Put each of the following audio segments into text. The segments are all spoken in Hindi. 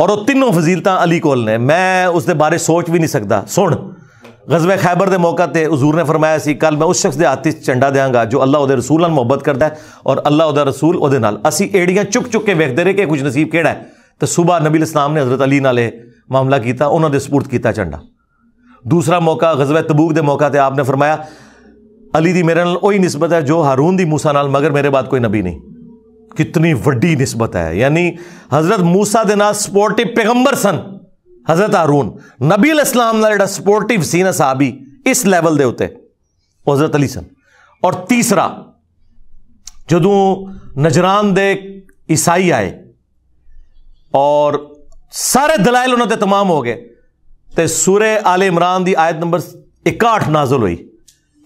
और तीनों फजीलत अली कोल ने मैं उस बारे सोच भी नहीं सकता सुन गजबे खैबर के मौका पर हजूर ने फरमाया कि कल मैं उस शख्स के हाथी झंडा देंगा जो अल्लाह उदे रसूल मुहब्बत करता है और अल्लाह उदा रसूल वे असी एड़ियाँ चुक चुक के वेखते रहे कि कुछ नसीब कहड़ा है तो सुबह नबील इस्लाम ने हजरत अली नए मामला किया उन्होंने सपुरद किया झंडा दूसरा मौका गजबे तबूक के मौका पर आपने फरमाया अली की मेरे उ नस्बत है जो हारून की मूसा नाल मगर मेरे बाद कोई नबी नहीं कितनी वड्डी नस्बत है यानी हजरत मूसा के ना सपोर्टिव पैगंबर सन हजरत हारून नबी इस्लाम का जरा सपोर्टिव सी ना साहबी इस लैवल के उ हजरत अली सन और तीसरा जो नजरान दे ईसाई आए और सारे दलायल उन्होंने तमाम हो गए तो सुरे आले इमरान की आयत नंबर इकाहठ नाजुल हुई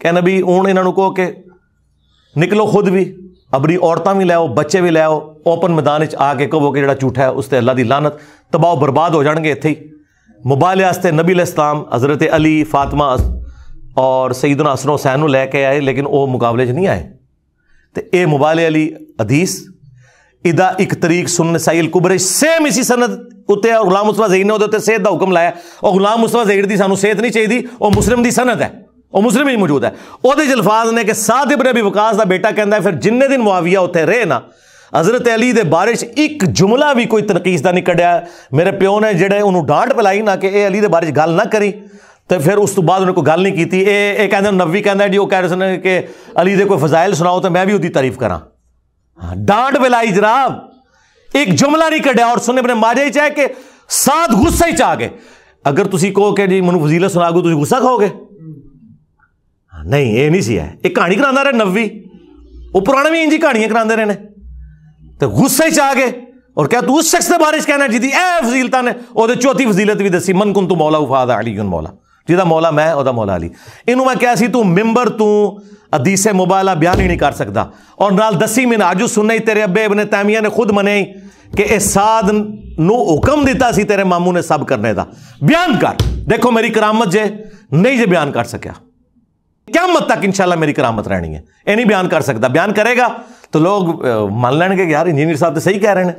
कहना भी हूँ इन्हों कहो कि निकलो खुद भी ਆਪਣੀ ਔਰਤਾਂ ਵੀ ਲੈ ਆਓ ਬੱਚੇ ਵੀ ਲੈ ਆਓ ਓਪਨ ਮੈਦਾਨ ਵਿੱਚ ਆ ਕੇ ਕਹੋ ਕਿ ਜਿਹੜਾ ਝੂਠਾ ਹੈ ਉਸ ਤੇ ਅੱਲਾ ਦੀ ਲਾਨਤ ਤਬਾਹ ਬਰਬਾਦ ਹੋ ਜਾਣਗੇ ਇੱਥੇ ਹੀ ਮੁਬਾਲਿਆ ਵਾਸਤੇ ਨਬੀ ਅਲੈਹਿਸਲਾਮ ਹਜ਼ਰਤ ਅਲੀ ਫਾਤਿਮਾ ਔਰ ਸੈਦਨਾ ਹਸਨ ਹੁਸੈਨ ਨੂੰ ਲੈ ਕੇ ਆਏ ਲੇਕਿਨ ਉਹ ਮੁਕਾਬਲੇ 'ਚ ਨਹੀਂ ਆਏ ਤੇ ਇਹ ਮੁਬਾਲੇ ਅਲੀ ਹਦੀਸ इदा एक तरीक सुन साइल कुबरे सेम इसी सनद उत्ते और गुलाम मुस्तफा जहीर ने उद्दे सेहत का हुक्म लाया और गुलाम मुस्तफा जहीर की सू सेहत नहीं चाहिए और मुस्लिम की सनद है और मुस्लिम ही मौजूद है उहदे अल्फाज ने कि साद इबन अबी वकास का बेटा कहता है फिर जिन्हें दिन मुआविया उत्थे रहे ना हज़रत अली दे बारे एक जुमला भी कोई तनकीस का नहीं कटिया मेरे प्यो ने जेड़े उन्होंने डांट पिलाई ना कि अली के बारे गल ना करी तो फिर उस तो बाद उन्होंने कोई गल नहीं की कहें नवी नबी जी वो कह रहे सुन कि अली के कोई फजाइल सुनाओ तो मैं भी उसकी तारीफ करा हाँ डांट पिलाई जनाब एक जुमला नहीं कटिया और सुने अपने माजे चाहे कि साध गुस्सा ही चाह गए अगर तुम कहो कि जी मैं फजीला सुना गो तुम गुस्सा खाओगे नहीं ये नहीं सी है एक कहानी करा रहे नवी वो पुराने भी इंजी कहानियां कराते रहे तो गुस्से च आ गए और क्या तू उस शख्स के बारे कहना जी ए फजीलता ने और चौथी फजीलत भी दसी मन कुन तू मौला उफाद अली उन मौला जिदा मौला मैं और मौला अली इनू मैं क्या सी तू मिम्बर तू अदीसे मुबाला बयान ही नहीं कर सकता और नाल दसी मिन आजू सुनने तेरे अबे अपने तैमिया ने खुद मने कि इस साध नुकम दिता सी तेरे मामू ने सब करने का बयान कर देखो मेरी करामत जे नहीं जे बयान कर सकया क्या मत तक इंशाल्लाह मेरी करामत रहनी है ये नहीं बयान कर सकता बयान करेगा तो लोग मान ਲੈਣਗੇ ਯਾਰ ਇੰਜੀਨੀਅਰ ਸਾਹਿਬ ਤੇ ਸਹੀ ਕਹਿ ਰਹੇ ਨੇ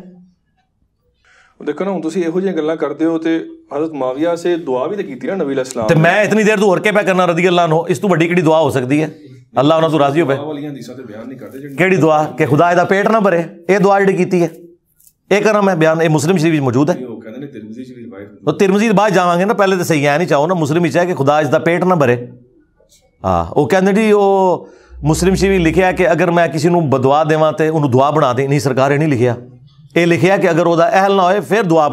ਦੇਖੋ ਨਾ ਹੁਣ ਤੁਸੀਂ ਇਹੋ ਜਿਹੀਆਂ ਗੱਲਾਂ ਕਰਦੇ ਹੋ ਤੇ ਹਜ਼ਰਤ ਮਾਵਿਆ ਸੇ ਦੁਆ ਵੀ ਤਾਂ ਕੀਤੀ ਨਾ ਨਬੀ ਅਲੈਹਿਸਲਾਮ ਤੇ ਮੈਂ ਇਤਨੀ ਦੇਰ ਤੋਂ ਹੋਰ ਕੇ ਪੈ ਕਰਨਾ ਰਜ਼ੀ ਅੱਲਾਹ ਨੂੰ ਇਸ ਤੋਂ ਵੱਡੀ ਕਿਹੜੀ ਦੁਆ ਹੋ ਸਕਦੀ ਹੈ ਅੱਲਾਹ ਉਹਨਾਂ ਤੋਂ ਰਾਜ਼ੀ ਹੋਵੇ ਵਾਲੀਆਂ ਹਦੀਸਾਂ ਤੇ ਬਿਆਨ ਨਹੀਂ ਕਰਦੇ ਜਿਹੜੀ ਕਿਹੜੀ ਦੁਆ ਕਿ ਖੁਦਾ ਇਹਦਾ ਪੇਟ ਨਾ ਭਰੇ ਇਹ ਦੁਆ ਜਿਹੜੀ ਕੀਤੀ ਹੈ ਇਹ ਕਰਾਂ ਮੈਂ ਬਿਆਨ ਇਹ ਮੁਸਲਿਮ ਸ਼ਰੀਫ ਵਿੱਚ ਮੌਜੂਦ ਹੈ ਉਹ ਕਹਿੰਦੇ ਨੇ ਤਿਰਮਜ਼ੀ ਚ ਵੀ ਰਿਵਾਇਤ ਉਹ ਤਿਰਮਜ਼ੀ ਬਾਅਦ ਜਾਵਾਂਗੇ ਨਾ ਪਹਿਲੇ ਤਾਂ ਸਹੀ ਹੈ ਨਹੀਂ ਚਾਹੋ ਨਾ ਮੁਸਲਿਮ ਵਿੱਚ ਹੈ ਕਿ ਖੁਦਾ ਇਸ ਦਾ ਪੇਟ ਨਾ ਭਰੇ ਹਾਂ ਉਹ ਕਹਿੰਦੇ ਜੀ ਉਹ ਮੁਸਲਿਮ ਸ਼ਰੀਫ ਲਿਖਿਆ ਕਿ ਅਗਰ ਮੈਂ ਕਿਸੇ ਨੂੰ ਬਦਵਾ ਦੇਵਾਂ ਤੇ ਉਹਨੂੰ ਦੁਆ ਬਣਾ ਦੇ ਨਹੀਂ ਸਰਕਾਰ ਇਹ ਨਹੀਂ ਲਿਖਿਆ ਇਹ ਲਿਖਿਆ ਕਿ ਅਗਰ ਉਹਦਾ ਅਹਿਲ ਨਾ ਹੋਏ ਫਿਰ ਦੁਆ